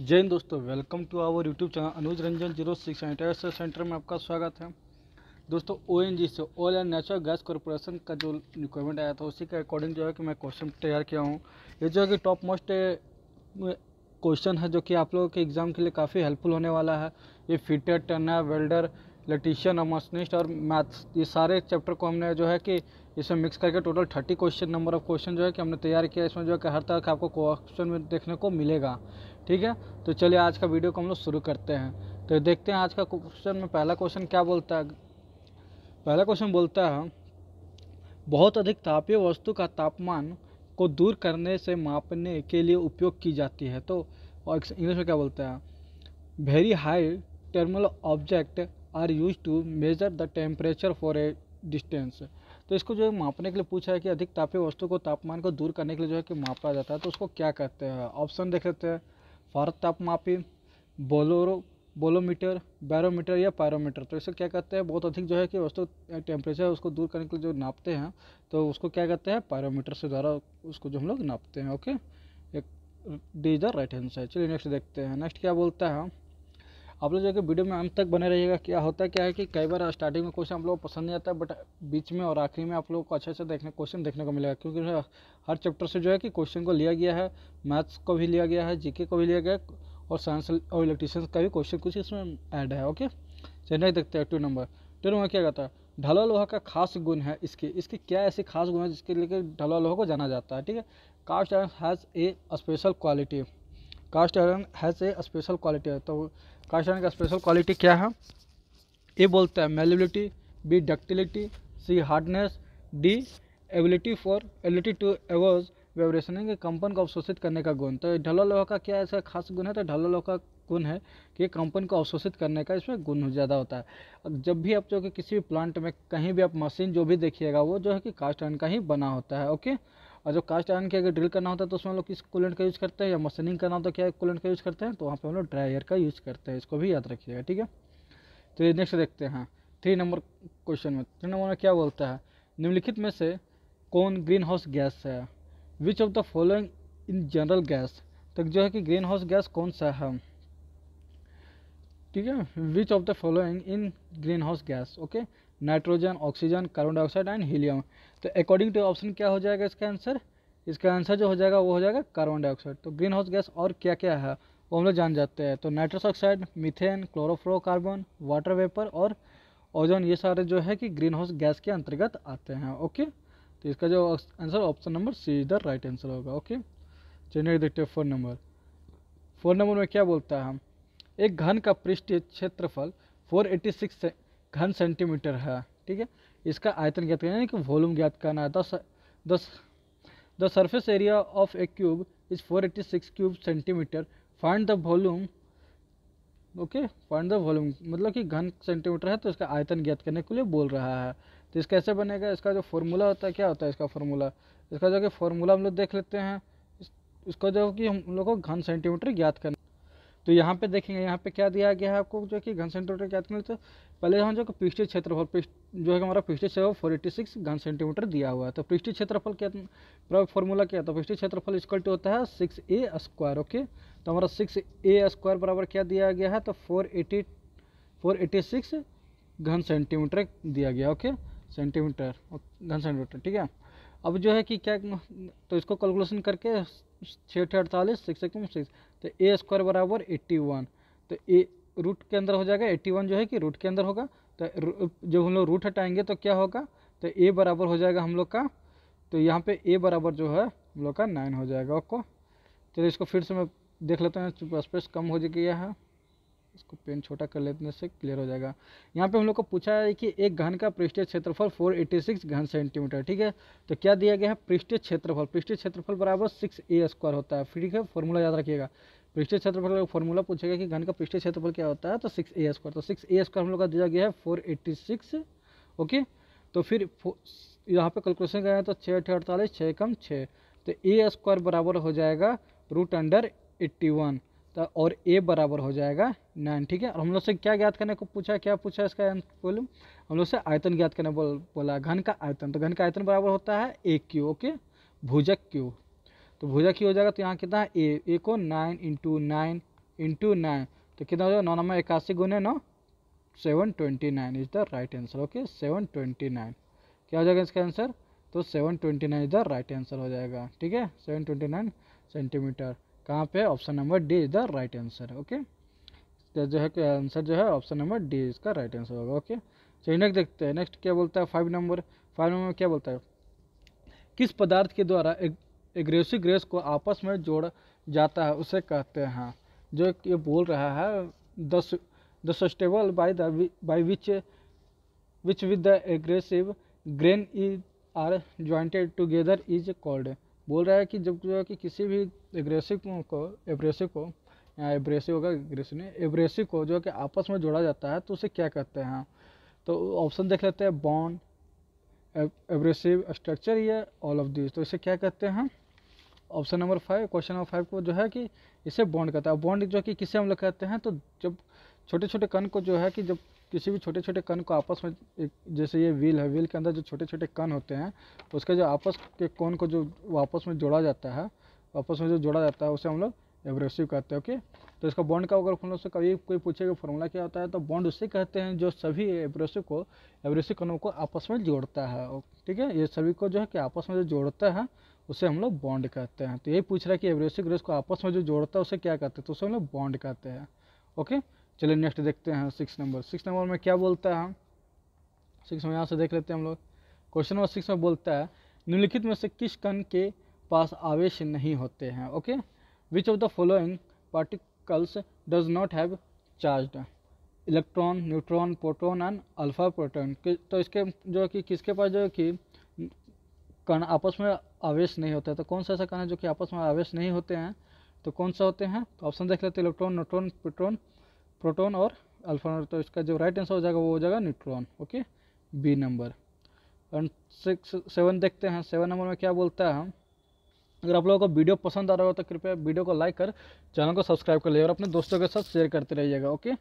जय हिंद दोस्तों welcome to our YouTube channel Anuj Ranjan zero six sanitizer centre में आपका स्वागत है दोस्तों ओ से oil and natural gas corporation का जो रिक्वायरमेंट आया था उसी के अकॉर्डिंग जो है कि मैं क्वेश्चन तैयार किया हूँ ये जो है कि टॉप मोस्ट क्वेश्चन है जो कि आप लोगों के एग्ज़ाम के लिए काफ़ी हेल्पफुल होने वाला है ये फिटर टर्नर वेल्डर इलेक्ट्रीशियन और मशनिस्ट और मैथ्स ये सारे चैप्टर को हमने जो है कि इसमें मिक्स करके total thirty question number of question जो है कि हमने तैयार किया इसमें जो है कि हर तरह का आपको क्वेश्चन में देखने को मिलेगा ठीक है तो चलिए आज का वीडियो को हम लोग शुरू करते हैं तो देखते हैं आज का क्वेश्चन में पहला क्वेश्चन क्या बोलता है पहला क्वेश्चन बोलता है बहुत अधिक तापीय वस्तु का तापमान को दूर करने से मापने के लिए उपयोग की जाती है तो इंग्लिश में क्या बोलता है very high thermal object are used to measure the temperature for a distance तो इसको जो है मापने के लिए पूछा है कि अधिक तापीय वस्तु को तापमान को दूर करने के लिए जो है कि मापा जाता है तो उसको क्या कहते हैं ऑप्शन देख लेते हैं ताप तापमापी बोलोरो बोलोमीटर बैरोमीटर या पैरोमीटर तो इसको क्या कहते हैं बहुत अधिक जो है कि वस्तु टेम्परेचर उसको दूर करने के लिए जो नापते हैं तो उसको क्या कहते हैं पैरोमीटर से द्वारा उसको जो हम लोग नापते हैं ओके एक D is the right answer चलिए नेक्स्ट देखते हैं नेक्स्ट क्या बोलता है आप लोग जो कि वीडियो में अंत तक बने रहिएगा क्या होता है क्या है कि कई बार स्टार्टिंग में क्वेश्चन आप लोग को पसंद नहीं आता है बट बीच में और आखिरी में आप लोग को अच्छे से देखने क्वेश्चन देखने को मिलेगा क्योंकि हर चैप्टर से जो है कि क्वेश्चन को लिया गया है मैथ्स को भी लिया गया है जीके को भी लिया गया है और साइंस और इलेक्ट्रिशियन का भी क्वेश्चन कुछ इसमें ऐड है ओके चलिए देखते हैं टू नंबर टू नंबर क्या कहता है ढला लोहा का खास गुण है इसके इसके क्या ऐसे खास गुण है जिसके लिए ढला लोहा को जाना जाता है ठीक है cast iron has a special quality cast iron has a special quality है तो काशान का स्पेशल क्वालिटी क्या है ए बोलता है malleability B ductility C hardness D ability for ability to एवर्स वाइब्रेशन के कंपन को अवशोषित करने का गुण तो ढलो लोहा का क्या ऐसा खास गुण है तो ढला लोहा का गुण है कि कंपन को अवशोषित करने का इसमें गुण ज़्यादा होता है जब भी आप जो कि किसी भी प्लांट में कहीं भी आप मशीन जो भी देखिएगा वो जो है कि कास्ट आयरन का ही बना होता है ओके और जो कास्ट आयरन की अगर ड्रिल करना होता है तो उसमें हम लोग किस कूलेंट का यूज़ करते हैं या मसनिंग करना होता है क्या कूलेंट का यूज़ करते हैं तो वहाँ पर हम लोग ड्रायर का यूज़ करते हैं इसको भी याद रखिएगा ठीक है तो ये नेक्स्ट देखते हैं थ्री नंबर क्वेश्चन में थ्री नंबर में क्या बोलता है निम्नलिखित में से कौन ग्रीन हाउस गैस है which of the following in general gas तक जो है कि ग्रीन हाउस गैस कौन सा है ठीक है which of the following in green house gas okay nitrogen oxygen carbon dioxide and helium तो अकॉर्डिंग टू ऑप्शन क्या हो जाएगा इसका आंसर इसका आंसर जो हो जाएगा वो हो जाएगा कार्बन डाइऑक्साइड तो ग्रीन हाउस गैस और क्या क्या है वो हम लोग जान जाते हैं तो nitrous oxide methane chlorofluorocarbon water vapour और ओजोन ये सारे जो है कि ग्रीन हाउस गैस के अंतर्गत आते हैं ओके तो इसका जो answer option number C is the right answer होगा ओके चलिए देखते हैं फोर नंबर फोर नंबर में क्या बोलता है हम एक घन का पृष्ठीय क्षेत्रफल 486 घन सेंटीमीटर है ठीक है इसका आयतन ज्ञात करना यानी कि वॉल्यूम ज्ञात करना है दस दस the surface area of a cube is four six cube centimetre find the volume okay find the volume मतलब कि घन सेंटीमीटर है तो इसका आयतन ज्ञात करने के लिए बोल रहा है तो इस कैसे बनेगा इसका जो फॉर्मूला होता है क्या होता है इसका फॉर्मूला इसका जो कि फॉर्मूला हम लोग देख लेते हैं इसका जो कि हम लोग को घन सेंटीमीटर ज्ञात करना तो यहाँ पे देखेंगे यहाँ पे क्या दिया गया है आपको जो कि घन सेंटीमीटर क्या तो पहले हम जो पृष्ठ क्षेत्रफल जो है हमारा पृष्ठ क्षेत्र फोर एट्टी सिक्स घन सेंटीमीटर दिया हुआ है तो पृष्ठ क्षेत्रफल क्या फॉर्मूला क्या तो पृष्ठ क्षेत्रफल इक्वल टू होता है सिक्स ए स्क्वायर ओके तो हमारा सिक्स ए स्क्वायर बराबर क्या दिया गया है तो four eighty four eighty six घन सेंटीमीटर दिया गया ओके सेंटीमीटर घन सेंटीमीटर ठीक है अब जो है कि क्या तो इसको कैलकुलेशन करके छठ अड़तालीस सिक्स एक सिक्स तो ए स्क्वायर बराबर एट्टी वन तो ए रूट के अंदर हो जाएगा एट्टी वन जो है कि रूट के अंदर होगा तो जब हम लोग रूट हटाएंगे तो क्या होगा तो ए बराबर हो जाएगा हम लोग का तो यहाँ पे ए बराबर जो है हम लोग का नाइन हो जाएगा आपको चलिए इसको फिर से मैं देख लेता हूँ स्पेस कम हो गया है इसको पेन छोटा कर लेने से क्लियर हो जाएगा यहाँ पे हम लोग को पूछा है कि एक घन का पृष्ठीय क्षेत्रफल 486 घन सेंटीमीटर ठीक है तो क्या दिया गया है पृष्ठीय क्षेत्रफल पृष्ठीय क्षेत्रफल बराबर सिक्स ए स्क्वायर होता है फिर ठीक है फॉर्मूला याद रखिएगा पृष्ठीय क्षेत्रफल का फॉर्मूला पूछेगा कि घन का पृष्ठीय क्षेत्रफल क्या होता है तो सिक्स ए स्क्वायर तो सिक्स ए स्क्वायर हम लोग का दिया गया है फोर ओके तो फिर यहाँ पे कैलकुलेशन गए तो छः अठे अड़तालीस छः कम छः तो ए स्क्वायर बराबर हो जाएगा रूट अंडर एट्टी वन तो और ए बराबर हो जाएगा नाइन ठीक है और हम लोग से क्या ज्ञात करने को पूछा क्या पूछा इसका बोलूँ हम लोग से आयतन ज्ञात करने बोल बोला घन का आयतन तो घन का आयतन बराबर होता है ए क्यू ओके भुजक क्यू तो भुजक क्यू हो जाएगा तो यहाँ कितना है ए ए को nine into nine into nine तो कितना हो जाएगा नौ नंबर इक्यासी गुने नौ seven twenty nine is the right answer okay seven twenty nine क्या हो जाएगा इसका आंसर तो seven twenty nine is the right answer हो जाएगा ठीक है सेवन ट्वेंटी नाइन सेंटीमीटर कहाँ पे option number D is the right answer okay तो जो है आंसर जो है ऑप्शन नंबर डी इसका राइट आंसर होगा ओके चलिए नेक्स्ट देखते हैं नेक्स्ट क्या बोलता है फाइव नंबर फाइव नंबर क्या बोलता है किस पदार्थ के द्वारा एग्रेसिव ग्रेस को आपस में जोड़ जाता है उसे कहते हैं जो ये बोल रहा है दस द सस्टेबल the by which which with the abrasive grain is are jointed together is called बोल रहा है कि जब जो है कि किसी भी एग्रेसिव को एब्रेसिव को या एब्रेसिव होगा एग्रेसिव नहीं एब्रेसिव को जो है कि आपस में जोड़ा जाता है तो उसे क्या कहते हैं तो ऑप्शन देख लेते हैं बॉन्ड एब्रेसिव स्ट्रक्चर ये ऑल ऑफ दिस तो इसे क्या कहते हैं option number five question number five को जो है कि इसे बॉन्ड कहता है बॉन्ड जो कि किसे हम लोग कहते हैं तो जब छोटे छोटे कण को जो है कि जब किसी भी छोटे छोटे कण को आपस में एक जैसे ये व्हील है व्हील के अंदर जो छोटे छोटे कण होते हैं उसके जो आपस के कोण को जो आपस में जोड़ा जाता है आपस में जो जोड़ा जाता है उसे हम लोग एब्रेसिव कहते हैं ओके तो इसका बॉन्ड का अगर हम लोग से कभी कोई पूछे कि फॉर्मूला क्या होता है तो बॉन्ड उसे कहते हैं जो सभी एब्रेसिव को एब्रेसिव कणों को आपस में जोड़ता है ठीक है ये सभी को जो है कि आपस में जो जोड़ता है उसे हम लोग बॉन्ड कहते हैं तो यही पूछ रहा है कि एब्रेसिव ग्रेस को आपस में जो जोड़ता है उसे क्या कहते हैं तो उसे हम लोग बॉन्ड कहते हैं ओके चलिए नेक्स्ट देखते हैं सिक्स नंबर सिक्स नंबर में क्या बोलता है सिक्स में यहाँ से देख लेते हैं हम लोग क्वेश्चन नंबर सिक्स में बोलता है निम्नलिखित में से किस कण के पास आवेश नहीं होते हैं okay which of the following particles does not have charge electron neutron proton and alpha proton तो इसके जो कि किसके पास जो कि कण आपस में आवेश नहीं होता है तो कौन सा ऐसा कण है जो कि आपस में आवेश नहीं होते हैं तो कौन सा होते हैं तो ऑप्शन देख लेते हैं इलेक्ट्रॉन न्यूट्रॉन प्रोटोन प्रोटॉन और अल्फा तो इसका जो राइट आंसर हो जाएगा वो हो जाएगा neutron okay B number and six seven देखते हैं सेवन नंबर में क्या बोलता है अगर आप लोगों को वीडियो पसंद आ रहा हो तो कृपया वीडियो को लाइक कर चैनल को सब्सक्राइब कर लीजिए और अपने दोस्तों के साथ शेयर करते रहिएगा ओके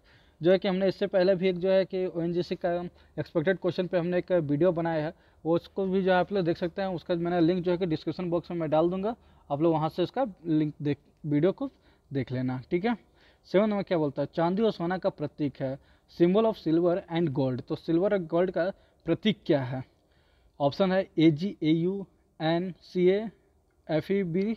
जो है कि हमने इससे पहले भी एक जो है कि ओ का एक्सपेक्टेड क्वेश्चन पे हमने एक वीडियो बनाया है वो उसको भी जो है आप लोग देख सकते हैं उसका मैंने लिंक जो है कि डिस्क्रिप्शन बॉक्स में मैं डाल दूंगा आप लोग वहाँ से उसका लिंक देख वीडियो को देख लेना ठीक है सेवन में क्या बोलता है चांदी और सोना का प्रतीक है symbol of silver and gold तो सिल्वर और गोल्ड का प्रतीक क्या है ऑप्शन है A G A U N C A F E B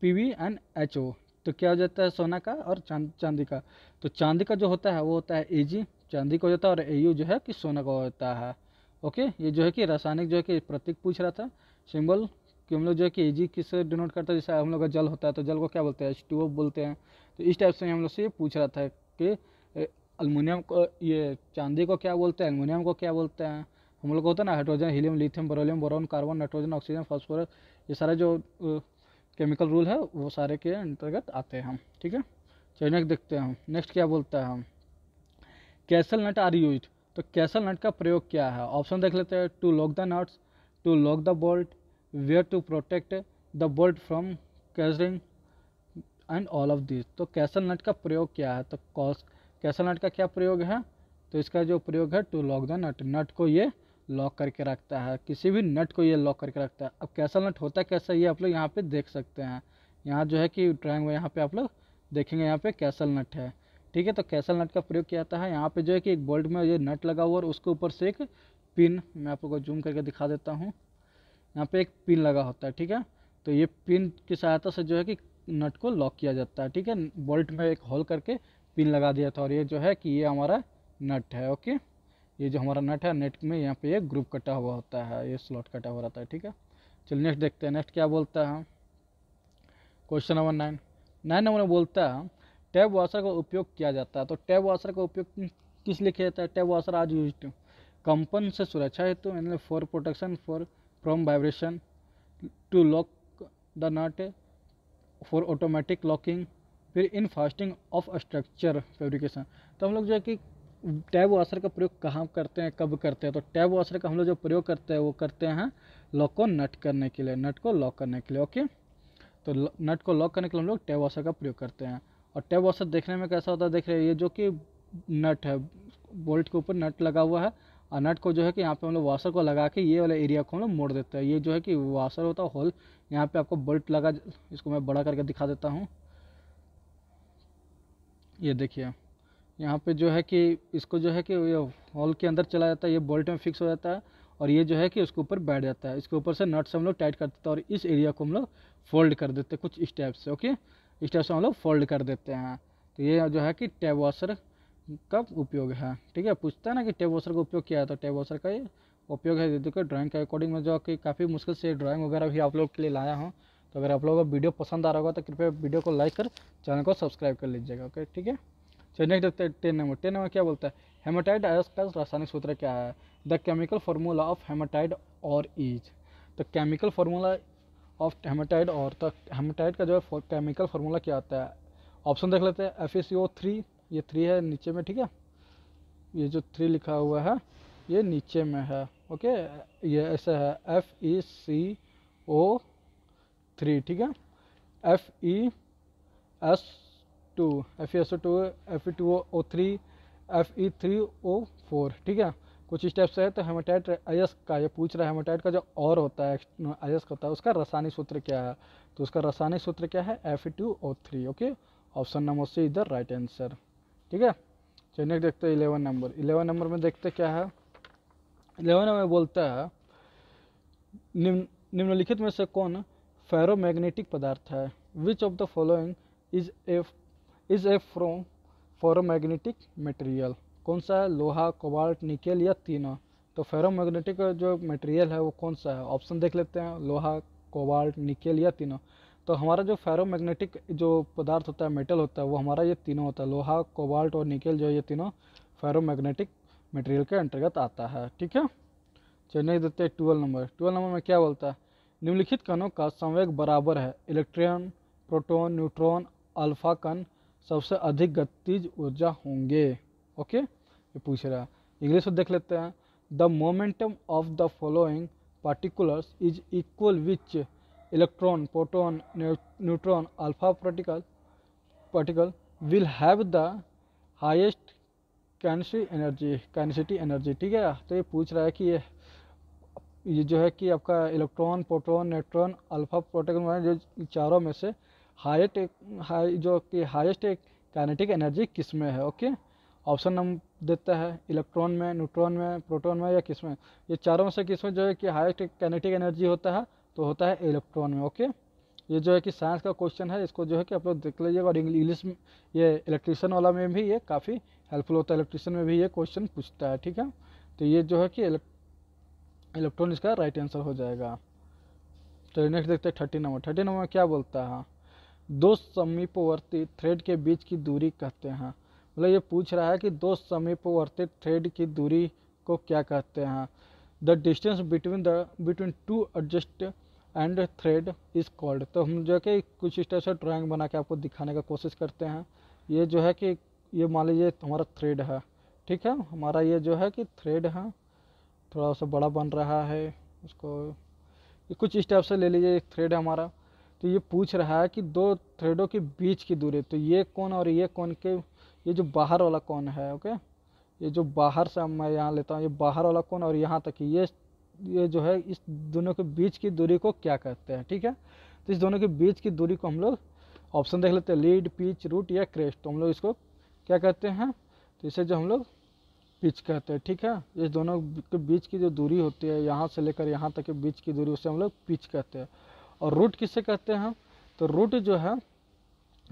P V and H O तो क्या हो जाता है सोना का और चांद चांदी का तो चांदी का जो होता है वो होता है ए जी चांदी का हो जाता है और ए यू जो है कि सोना का होता है ओके ये जो है कि रासायनिक जो है कि प्रतीक पूछ रहा था सिंबल कि हम लोग जो है कि ए जी किस डिनोट करता है जैसे हम लोग का जल होता है तो जल को क्या बोलते हैं एच बोलते हैं तो इस टाइप से हम लोग से ये पूछ रहा था कि अलमोनियम को ये चांदी को क्या बोलते हैं अलमोनियम को क्या बोलते हैं हम लोग को होता है ना hydrogen helium lithium beryllium boron carbon nitrogen oxygen phosphorus ये सारे जो केमिकल रूल है वो सारे के अंतर्गत आते हैं हम ठीक है चलिए नेक्स्ट देखते हैं हम नेक्स्ट क्या बोलते हैं हम कैसल नट आर यूज तो कैसल नट का प्रयोग क्या है ऑप्शन देख लेते हैं to lock the nuts to lock the bolt where to protect the bolt from कैजरिंग एंड ऑल ऑफ दिस तो कैसल नट का प्रयोग क्या है तो कॉस कैसल नट का क्या प्रयोग है तो इसका जो प्रयोग है to lock the nut nut को ये लॉक करके रखता है किसी भी नट को ये लॉक करके रखता है अब कैसल नट होता है कैसा ये आप लोग यहाँ पे देख सकते हैं यहाँ जो है कि ड्राइंग में यहाँ पे आप लोग देखेंगे यहाँ पे कैसल नट है ठीक है तो कैसल नट का प्रयोग किया जाता है यहाँ पे जो है कि एक बोल्ट में ये नट लगा हुआ और उसके ऊपर से एक पिन मैं आप लोग को जूम करके दिखा देता हूँ यहाँ पे एक पिन लगा होता है ठीक है तो ये पिन की सहायता से जो है कि नट को लॉक किया जाता है ठीक है बोल्ट में एक होल करके पिन लगा दिया था और ये जो है कि ये हमारा नट है ओके ये जो हमारा नट है नेट में यहाँ पे एक ग्रुप कटा हुआ होता है ये स्लॉट कटा हुआ रहता है ठीक है चलिए नेक्स्ट देखते हैं नेक्स्ट क्या बोलता है question number nine nine number में बोलता है टैब वॉशर का उपयोग किया जाता है तो टैब वाशर का उपयोग किस लिए किया जाता है टैब वॉशर आज यूज कंपन से सुरक्षा हेतु for protection for from vibration to lock the nut for automatic locking फिर in fastening of structure fabrication तो हम लोग जो है कि टैब वाशर का प्रयोग कहाँ करते हैं कब करते हैं तो टैब वाशर का हम लोग जो प्रयोग करते हैं वो करते हैं लॉक को नट करने के लिए नट को लॉक करने के लिए ओके तो नट को लॉक करने के लिए हम लोग टैब वाशर का प्रयोग करते हैं और टैब वाशर देखने में कैसा होता है देख रहे हैं ये जो कि नट है बोल्ट के ऊपर नट लगा हुआ है और नट को जो है कि यहाँ पे हम लोग वाशर को लगा के ये वाले एरिया को हम लोग मोड़ देते हैं ये जो है कि वाशर होता है होल यहाँ पे आपको बोल्ट लगा इसको मैं बड़ा करके दिखा देता हूँ ये देखिए यहाँ पे जो है कि इसको जो है कि ये हॉल के अंदर चला जाता है ये बोल्ट में फिक्स हो जाता है और ये जो है कि उसके ऊपर बैठ जाता है इसके ऊपर से नट से हम लोग टाइट कर देते हैं और इस एरिया को हम लोग फोल्ड कर देते हैं कुछ स्टेप से ओके स्टेप से हम लोग फोल्ड कर देते हैं तो ये जो है कि टैब वाशर का उपयोग है ठीक है पूछता है ना कि टेप वॉशर का उपयोग किया है तो टेप वॉशर का ही उपयोग है देखो ड्राइंग के अकॉर्डिंग में जो कि काफ़ी मुश्किल से ड्राइंग वगैरह भी आप लोग के लिए लाया हूँ तो अगर आप लोगों को वीडियो पसंद आ रहा होगा तो कृपया वीडियो को लाइक कर चैनल को सब्सक्राइब कर लीजिएगा ओके ठीक है चलिए नेक्स्ट देखते हैं टेन नंबर टेन नंबर क्या बोलता है हेमाटाइड आयस का रासायनिक सूत्र क्या है the chemical formula of hematite ore is तो केमिकल फार्मूला ऑफ हेमाटाइड और तो हेमाटाइड का जो है केमिकल फार्मूला क्या होता है ऑप्शन देख लेते हैं F S C O three ये थ्री है नीचे में ठीक है ये जो थ्री लिखा हुआ है ये नीचे में है ओके ये ऐसा है एफ ई सी ओ थ्री ठीक है F E S two F E S O two F E two O three F E three O four ठीक है कुछ स्टेप्स है तो हेमाटाइट आयस का ये पूछ रहा है हेमाटाइट का जो और होता है आयस होता है उसका रसायनिक सूत्र क्या है तो उसका रासायनिक सूत्र क्या है F E two O three okay option number C इधर राइट आंसर ठीक है चलिए देखते हैं इलेवन नंबर इलेवन नंबर में देखते क्या है इलेवन नंबर बोलता है निम्न निम्नलिखित में से कौन फेरोमैग्नेटिक पदार्थ है which of the following is a is a from ferromagnetic material कौन सा है लोहा कोबाल्ट निकेल या तीनों तो फेरोमैग्नेटिक जो मटेरियल है वो कौन सा है ऑप्शन देख लेते हैं लोहा कोबाल्ट निकेल या तीनों तो हमारा जो फेरोमैग्नेटिक जो पदार्थ होता है मेटल होता है वो हमारा ये तीनों होता है लोहा कोबाल्ट और निकेल जो ये तीनों फेरोमैग्नेटिक मटेरियल के अंतर्गत आता है ठीक है चलिए देते हैं ट्वेल्व नंबर ट्वेल्व नंबर में क्या बोलता है निम्नलिखित कणों का संवेग बराबर है इलेक्ट्रॉन प्रोटॉन न्यूट्रॉन अल्फा कण सबसे अधिक गतिज ऊर्जा होंगे ओके ये पूछ रहा है इंग्लिश में देख लेते हैं the momentum of the following particulars is equal which electron, proton, neutron, alpha particle, particle will have the highest kinetic energy kinetic energy ठीक है तो ये पूछ रहा है कि ये ये जो है कि आपका electron proton neutron alpha proton जो चारों में से हाइट हाई जो कि हाइस्ट एक कैनेटिक एनर्जी किस में है ओके ऑप्शन नंबर देता है इलेक्ट्रॉन में न्यूट्रॉन में प्रोटॉन में या किस में ये चारों में से किस में जो है कि हाइस्ट कैनेटिक एनर्जी होता है तो होता है इलेक्ट्रॉन में ओके ये जो है कि साइंस का क्वेश्चन है इसको जो है कि आप लोग देख लीजिएगा और इंग्लिश में ये इलेक्ट्रिशियन वाला में भी ये काफ़ी हेल्पफुल होता है इलेक्ट्रिशियन में भी ये क्वेश्चन पूछता है ठीक है तो ये जो है कि इलेक्ट्रॉन इसका राइट आंसर हो जाएगा तो नेक्स्ट देखते हैं थर्टी नंबर थर्टी नंबर में क्या बोलता है दो समीपवर्ती थ्रेड के बीच की दूरी कहते हैं मतलब ये पूछ रहा है कि दो समीपवर्ती थ्रेड की दूरी को क्या कहते हैं the distance between the between two adjacent and thread is called तो हम जो है कि कुछ इस तरह से ड्राइंग बना के आपको दिखाने का कोशिश करते हैं ये जो है कि ये मान लीजिए हमारा थ्रेड है ठीक है हमारा ये जो है कि थ्रेड है थोड़ा सा बड़ा बन रहा है उसको ये कुछ इस टाइप से ले लीजिए एक थ्रेड हमारा तो ये पूछ रहा है कि दो थ्रेडों के बीच की दूरी तो ये कौन और ये कौन के ये जो बाहर वाला कौन है ओके ये जो बाहर से मैं यहाँ लेता हूँ ये बाहर वाला कौन और यहाँ तक ये ये जो है इस दोनों के बीच की दूरी को क्या कहते हैं ठीक है तो इस दोनों के बीच की दूरी को हम लोग ऑप्शन देख लेते हैं लीड पिच रूट या क्रेस्ट तो हम लोग इसको क्या कहते हैं तो इसे जो हम लोग पिच कहते हैं ठीक है इस दोनों के बीच की जो दूरी होती है यहाँ से लेकर यहाँ तक के बीच की दूरी उसे हम लोग पिच कहते हैं और रूट किससे कहते हैं तो रूट जो है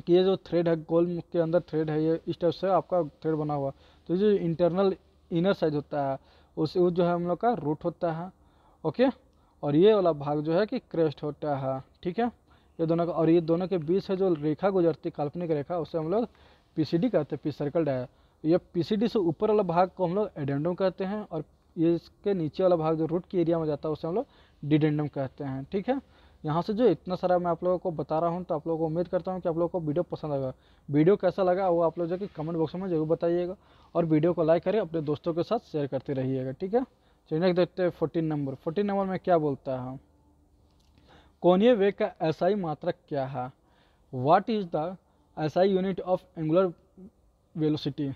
कि ये जो थ्रेड है गोल के अंदर थ्रेड है ये इस टाइप से आपका थ्रेड बना हुआ तो ये जो इंटरनल इनर साइज होता है उस वो जो है हम लोग का रूट होता है ओके और ये वाला भाग जो है कि क्रेस्ट होता है ठीक है ये दोनों का और ये दोनों के बीच से जो रेखा गुजरती काल्पनिक रेखा उसे हम लोग पी कहते हैं पी सर्कल डाय ये पी से ऊपर वाला भाग को हम लोग एडेंडम कहते हैं और ये इसके नीचे वाला भाग जो रूट के एरिया में जाता है उसे हम लोग डिडेंडम कहते हैं ठीक है यहाँ से जो इतना सारा मैं आप लोगों को बता रहा हूँ तो आप लोगों को उम्मीद करता हूँ कि आप लोगों को वीडियो पसंद आएगा वीडियो कैसा लगा वो आप लोग कि कमेंट बॉक्स में जरूर बताइएगा और वीडियो को लाइक करें अपने दोस्तों के साथ शेयर करते रहिएगा ठीक है चलिए नेक्स्ट देखते हैं फोर्टीन नंबर फोर्टीन नंबर में क्या बोलता है कोनीय वेग का एसआई मात्रक क्या है what is the SI unit of angular velocity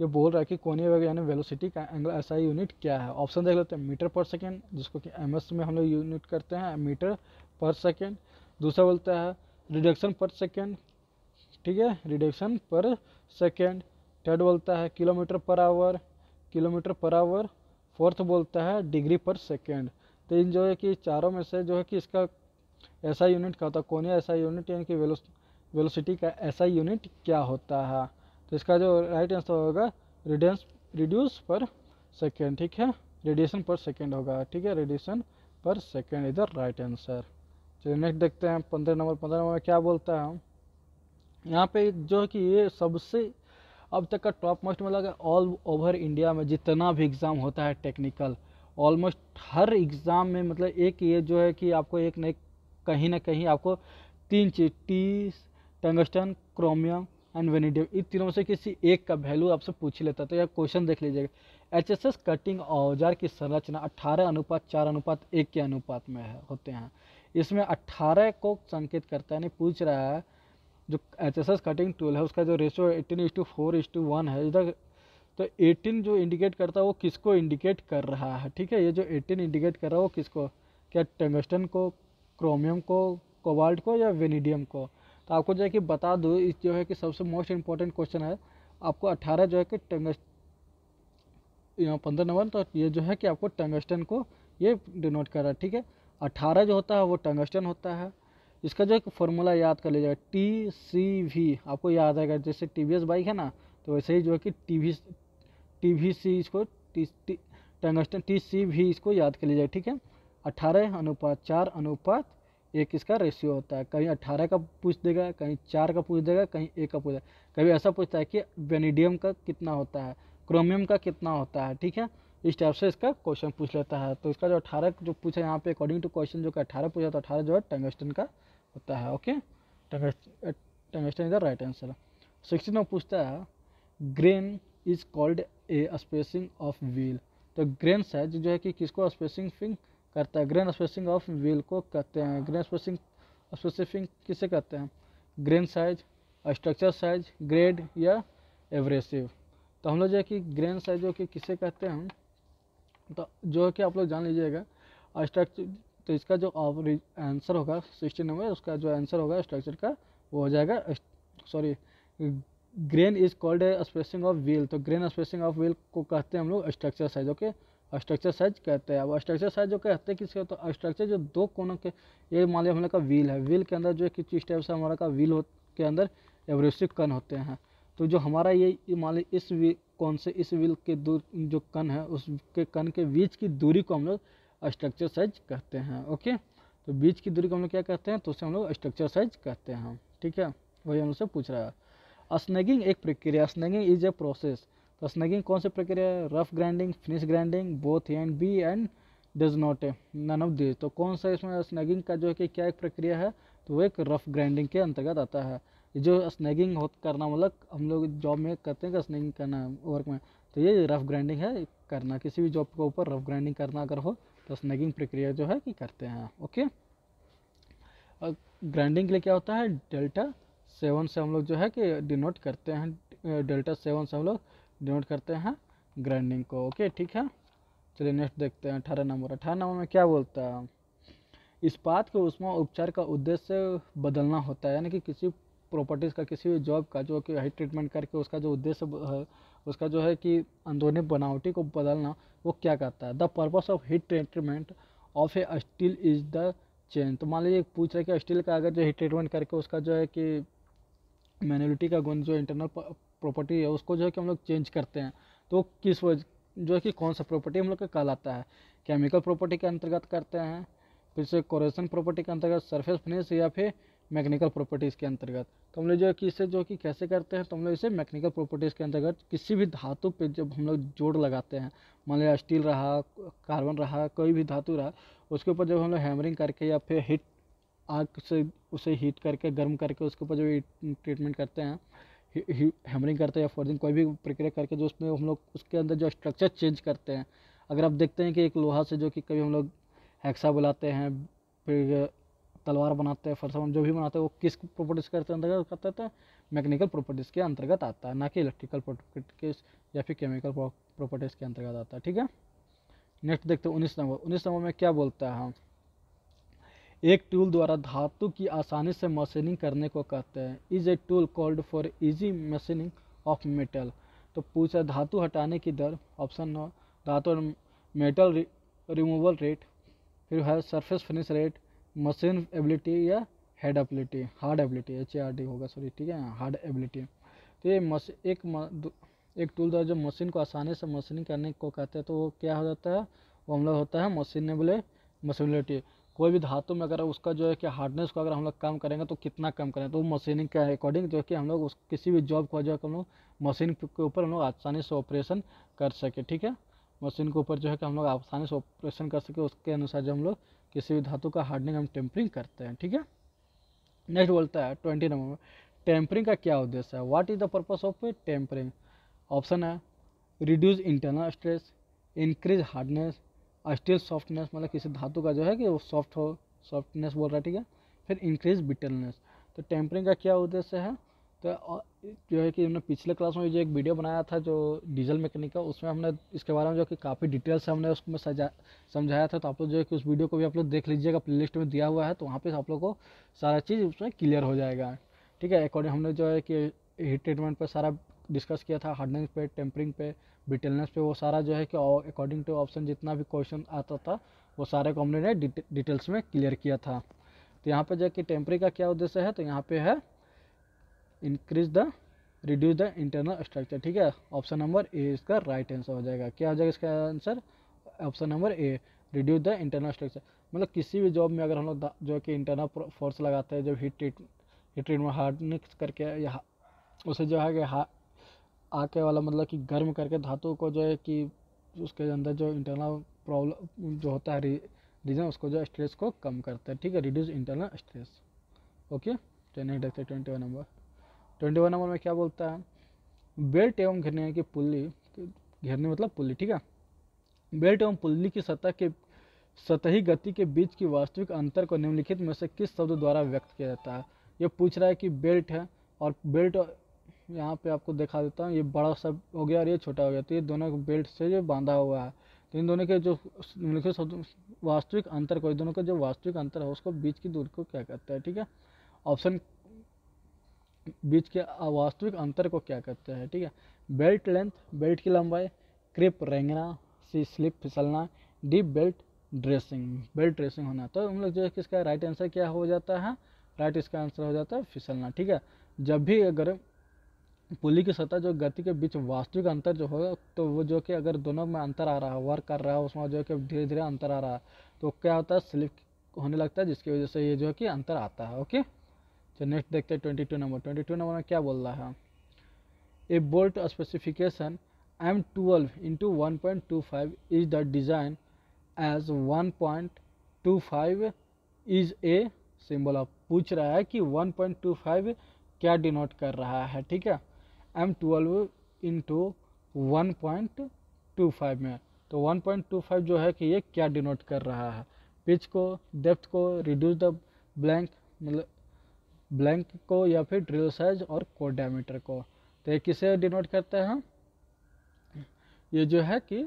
ये बोल रहा है कि कोनीय वेग यानी वेलोसिटी का एंगल एसआई यूनिट क्या है ऑप्शन देख लेते हैं मीटर पर सेकेंड जिसको कि एम में हम लोग यूनिट करते हैं मीटर पर सेकेंड दूसरा बोलता है रिडक्शन पर सेकेंड ठीक है रिडक्शन पर सेकेंड थर्ड बोलता है kilometre per hour kilometre per hour fourth बोलता है डिग्री पर सेकेंड तो इन जो है कि चारों में से जो है कि इसका ऐसा यूनिट क्या होता है कोनिया ऐसा यूनिट यानी कि वेलोसिटी का ऐसा यूनिट क्या होता है तो इसका जो राइट आंसर होगा रिडेंस रिड्यूस पर सेकेंड ठीक है रेडिएशन पर सेकेंड होगा ठीक है रेडिएशन पर सेकेंड इधर राइट आंसर चलिए नेक्स्ट देखते हैं पंद्रह नंबर पंद्रह नंबर क्या बोलता है यहाँ पे जो है कि ये सबसे अब तक का टॉप मोस्ट मतलब ऑल ओवर इंडिया में जितना भी एग्ज़ाम होता है टेक्निकल ऑलमोस्ट हर एग्ज़ाम में मतलब एक ये जो है कि आपको एक न कहीं ना कहीं आपको तीन चीज T tungsten chromium and vanadium इन तीनों से किसी एक का वैल्यू आपसे पूछ लेता तो यह क्वेश्चन देख लीजिएगा एच एस एस कटिंग औजार की संरचना अट्ठारह अनुपात चार अनुपात एक के अनुपात में है होते हैं इसमें 18 को संकेत करता है यानी पूछ रहा है जो H S S cutting tool है उसका जो ratio eighteen is to four is to one है इधर तो 18 जो इंडिकेट करता है वो किसको इंडिकेट कर रहा है ठीक है ये जो 18 इंडिकेट कर रहा है वो किसको क्या टंगस्टन को क्रोमियम को कोबाल्ट को या वेनीडियम को तो आपको जो है कि बता दो इस जो है कि सबसे मोस्ट इंपॉर्टेंट क्वेश्चन है आपको 18 जो है कि टंगस्ट यहाँ पंद्रह नंबर तो ये जो है कि आपको टंगस्टन को ये डिनोट कर रहा है ठीक है अठारह जो होता है वो टंगस्टन होता है इसका जो एक फॉर्मूला याद कर लीजिएगा टी सी वी आपको याद आएगा जैसे टी वी एस बाइक है ना तो वैसे ही जो है कि T V T V C इसको टंगस्टन टी सी वी इसको याद कर लीजिएगा ठीक है अट्ठारह अनुपात चार अनुपात एक इसका रेशियो होता है कहीं अट्ठारह का पूछ देगा कहीं चार का पूछ देगा कहीं एक का पूछ देगा कभी ऐसा पूछता है कि वेनिडियम का कितना होता है क्रोमियम का कितना होता है ठीक है इस टाइप से इसका क्वेश्चन पूछ लेता है तो इसका जो अठारह जो पूछा यहाँ पे अकॉर्डिंग टू क्वेश्चन जो अठारह पूछा तो अठारह जो है टंगस्टन का होता है okay tungsten is the right answer sixteen में पूछता है grain is called a spacing of wheel तो ग्रेन साइज जो है कि किसको स्पेसिंग करता है ग्रेन स्पेसिंग ऑफ व्हील को कहते हैं ग्रेन स्पेसिंग स्पेसिफिंग किसे कहते हैं grain size structure size grade या एवरेसिव तो हम लोग जो है कि ग्रेन साइज जो कि किसे कहते हैं हम तो जो है कि आप लोग जान लीजिएगा स्ट्रक्चर तो इसका जो आंसर होगा सिक्सटी नंबर उसका जो आंसर होगा स्ट्रक्चर का वो हो जाएगा sorry grain is called spacing of wheel तो ग्रेन स्पेसिंग ऑफ व्हील को कहते हैं हम लोग structure size okay structure size कहते हैं अब स्ट्रक्चर साइज जो कहते हैं किसके तो स्ट्रक्चर जो दो कोनों के ये मान लिया हम लोग का व्हील है व्हील के अंदर जो है कि चीज टाइप से हमारा का व्हील हो के अंदर एवरेस्टिक कन होते हैं तो जो हमारा ये मान लिया इस कौन से इस व्हील के दूर जो कन है उसके कन के बीच की दूरी को हम लोग स्ट्रक्चर साइज कहते हैं ओके तो बीच की दूरी को हम लोग क्या कहते हैं तो उसे हम लोग स्ट्रक्चर साइज कहते हैं ठीक है वही हम उससे पूछ रहा है स्नैगिंग एक प्रक्रिया स्नैगिंग इज ए प्रोसेस तो स्नैगिंग कौन सी प्रक्रिया है rough grinding finish grinding both and B and does not a none of this तो कौन सा इसमें स्नैगिंग का जो है कि क्या एक प्रक्रिया है तो वो एक रफ ग्राइंडिंग के अंतर्गत आता है जो स्नैगिंग हो करना मतलब हम लोग जॉब में करते हैं कि स्नैगिंग करना वर्क में तो ये रफ ग्राइंडिंग है करना किसी भी जॉब के ऊपर रफ ग्राइंडिंग करना अगर हो तो स्नैगिंग प्रक्रिया जो है कि करते हैं ओके और ग्राइंडिंग के लिए क्या होता है डेल्टा सेवन से हम लोग जो है कि डिनोट करते हैं डेल्टा सेवन से हम लोग डिनोट करते हैं ग्राइंडिंग को ओके ठीक है चलिए नेक्स्ट देखते हैं अठारह नंबर अठारह नंबर में क्या बोलता है इस्पात को उसमें उपचार का उद्देश्य बदलना होता है यानी कि किसी प्रॉपर्टीज़ का किसी भी जॉब का जो कि हाई ट्रीटमेंट करके उसका जो उद्देश्य है उसका जो है कि अंदरूनी बनावटी को बदलना वो क्या करता है the purpose of heat treatment of a steel is the change तो मान लीजिए पूछ रहे कि स्टील का अगर जो हीट ट्रीटमेंट करके उसका जो है कि मैनुअलिटी का गुण जो इंटरनल प्रॉपर्टी है उसको जो है कि हम लोग चेंज करते हैं तो किस वजह जो है कि कौन सा प्रॉपर्टी हम लोग का कहलाता है केमिकल प्रॉपर्टी के अंतर्गत करते हैं फिर से कोरेशन प्रॉपर्टी के अंतर्गत सरफेस फिनिश या फिर मैकेनिकल प्रॉपर्टीज़ के अंतर्गत तो हम लोग जो है कि इसे जो कि कैसे करते हैं तो हम लोग इसे मैकेनिकल प्रॉपर्टीज़ के अंतर्गत किसी भी धातु पे जब हम लोग जोड़ लगाते हैं मान लिया स्टील रहा कार्बन रहा कोई भी धातु रहा उसके ऊपर जब हम लोग हैमरिंग करके या फिर हीट आग से उसे हीट करके गर्म करके उसके ऊपर जो ट्रीटमेंट करते हैं हैमरिंग करते हैं या फोर्जिंग कोई भी प्रक्रिया करके जो उसमें हम लोग उसके अंदर जो स्ट्रक्चर चेंज करते हैं अगर आप देखते हैं कि एक लोहा से जो कि कभी हम लोग हैक्सा बुलाते हैं फिर तलवार बनाते हैं फरसा जो भी बनाते हैं वो किस प्रॉपर्टीज़ के अंतर्गत करते हैं मैकेनिकल प्रॉपर्टीज़ के अंतर्गत आता है ना कि इलेक्ट्रिकल प्रॉपर्टीज या फिर केमिकल प्रॉपर्टीज़ के अंतर्गत आता है ठीक है नेक्स्ट देखते हैं उन्नीस नंबर उन्नीस नंबर में क्या बोलता है हम एक टूल द्वारा धातु की आसानी से मशीनिंग करने को कहते हैं is a tool called for easy machining of metal तो पूछा धातु हटाने की दर ऑप्शन नौ धातु मेटल रिमूवल रेट फिर है surface finish rate machine ability या head ability hard ability H R D होगा सॉरी ठीक है हार्ड एबिलिटी तो ये मस एक एक टूल द्वारा जो मशीन को आसानी से मशीनिंग करने को कहते हैं तो वो क्या हो जाता है वो हम लोग होता है मशीनेबल मशीनबिलिटी कोई भी धातु में अगर उसका जो है कि हार्डनेस को अगर हम लोग कम करेंगे तो कितना कम करें तो मशीनिंग के अकॉर्डिंग जो है कि हम लोग उस किसी भी जॉब को जो है हम लोग मशीन के ऊपर हम लोग आसानी से ऑपरेशन कर सके ठीक है मशीन के ऊपर जो है कि हम लोग आसानी से ऑपरेशन कर सके उसके अनुसार जो हम लोग किसी भी धातु का हार्डनिंग हम टेम्परिंग करते हैं ठीक है नेक्स्ट बोलता है ट्वेंटी नंबर में टेम्परिंग का क्या उद्देश्य है what is the purpose of tempering option है reduce internal stress increase hardness steel softness मतलब किसी धातु का जो है कि वो सॉफ्ट हो सॉफ्टनेस बोल रहा है ठीक है फिर इंक्रीज बिटलनेस तो टेम्परिंग का क्या उद्देश्य है तो जो है कि हमने पिछले क्लास में जो एक वीडियो बनाया था जो डीजल मैकेनिक का उसमें हमने इसके बारे में जो कि काफ़ी डिटेल से हमने उसमें सजा समझाया था तो आप लोग जो है कि उस वीडियो को भी आप लोग देख लीजिएगा लिस्ट में दिया हुआ है तो वहाँ पे आप लोग को सारा चीज़ उसमें क्लियर हो जाएगा ठीक है अकॉर्डिंग हमने जो है कि हीट ट्रीटमेंट पर सारा डिस्कस किया था हार्डनेस पे टेम्परिंग पे डिटेलनेस पे वो सारा जो है कि अकॉर्डिंग टू ऑप्शन जितना भी क्वेश्चन आता था वो सारे को हमने डिटेल्स में क्लियर किया था तो यहाँ पर जो है कि टेम्परिंग का क्या उद्देश्य है तो यहाँ पर है increase the reduce the internal structure ठीक है ऑप्शन नंबर ए इसका राइट आंसर हो जाएगा क्या हो जाएगा इसका answer option number A reduce the internal structure मतलब किसी भी जॉब में अगर हम लोग जो कि इंटरनल फोर्स लगाते हैं जब heat treat heat treatment hardening करके या उसे जो है कि हा आके वाला मतलब कि गर्म करके धातु को जो है कि उसके अंदर जो इंटरनल प्रॉब्लम जो होता है रीजन उसको जो स्ट्रेस को कम करता है ठीक है reduce internal stress okay ten hundred twenty one number twenty one number में क्या बोलता है बेल्ट एवं घेरने की पुल्ली घेरने मतलब पुल्ली ठीक है बेल्ट एवं पुल्ली की सतह के सतही गति के बीच की वास्तविक अंतर को निम्नलिखित में से किस शब्द द्वारा व्यक्त किया जाता है ये पूछ रहा है कि बेल्ट है और बेल्ट यहाँ पे आपको दिखा देता हूँ ये बड़ा सब हो गया और ये छोटा हो गया तो ये दोनों बेल्ट से जो बांधा हुआ है तो इन दोनों के जो निम्नलिखित शब्द वास्तविक अंतर को इन दोनों का जो वास्तविक अंतर है उसको बीच की दूरी को क्या कहते हैं ठीक है ऑप्शन बीच के वास्तविक अंतर को क्या कहते हैं ठीक है बेल्ट लेंथ बेल्ट की लंबाई क्रिप रेंगना सी स्लिप फिसलना D belt dressing belt dressing होना तो हम लोग जो है कि इसका राइट आंसर क्या हो जाता है राइट इसका आंसर हो जाता है फिसलना ठीक है जब भी अगर पुली की सतह जो गति के बीच वास्तविक अंतर जो होगा तो वो जो कि अगर दोनों में अंतर आ रहा है वर्क कर रहा है उसमें जो कि धीरे धीरे अंतर आ रहा है तो क्या होता है स्लिप होने लगता है जिसकी वजह से ये जो है कि अंतर आता है ओके तो नेक्स्ट देखते हैं twenty two number twenty two number में क्या बोल रहा है a bolt specification M twelve into one point two five is the design as one point two five is a symbol of पूछ रहा है कि वन पॉइंट टू फाइव क्या डिनोट कर रहा है ठीक है M twelve into one point two five में तो वन पॉइंट टू फाइव जो है कि ये क्या डिनोट कर रहा है पिच को डेप्थ को रिड्यूस द ब्लैंक मतलब ब्लैंक को या फिर ड्रिल साइज और कोड डायमीटर को तो ये किसे डिनोट करते हैं ये जो है कि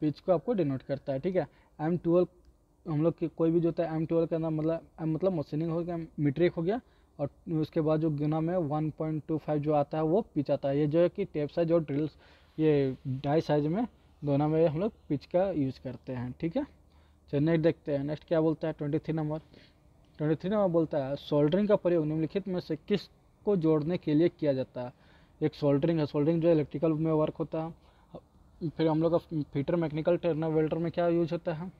पिच को आपको डिनोट करता है ठीक है एम ट्वेल्व हम लोग की कोई भी जो होता है एम ट्वेल्व के अंदर मतलब एम मतलब मशीनिंग हो गया मीट्रिक हो गया और उसके बाद जो गुना में वन पॉइंट टू फाइव जो आता है वो पिच आता है ये जो है कि टेप साइज और ड्रिल्स ये डाई साइज में दोनों में हम लोग पिच का यूज़ करते हैं ठीक है चलिए नेक्स्ट देखते हैं नेक्स्ट क्या बोलता है twenty three number twenty three number बोलता है सोल्डरिंग का प्रयोग निम्नलिखित में से किस को जोड़ने के लिए किया जाता है एक सोल्डरिंग है सोल्डरिंग जो इलेक्ट्रिकल में वर्क होता है फिर हम लोग का फीटर मैकेनिकल टर्नर वेल्डर में क्या यूज होता है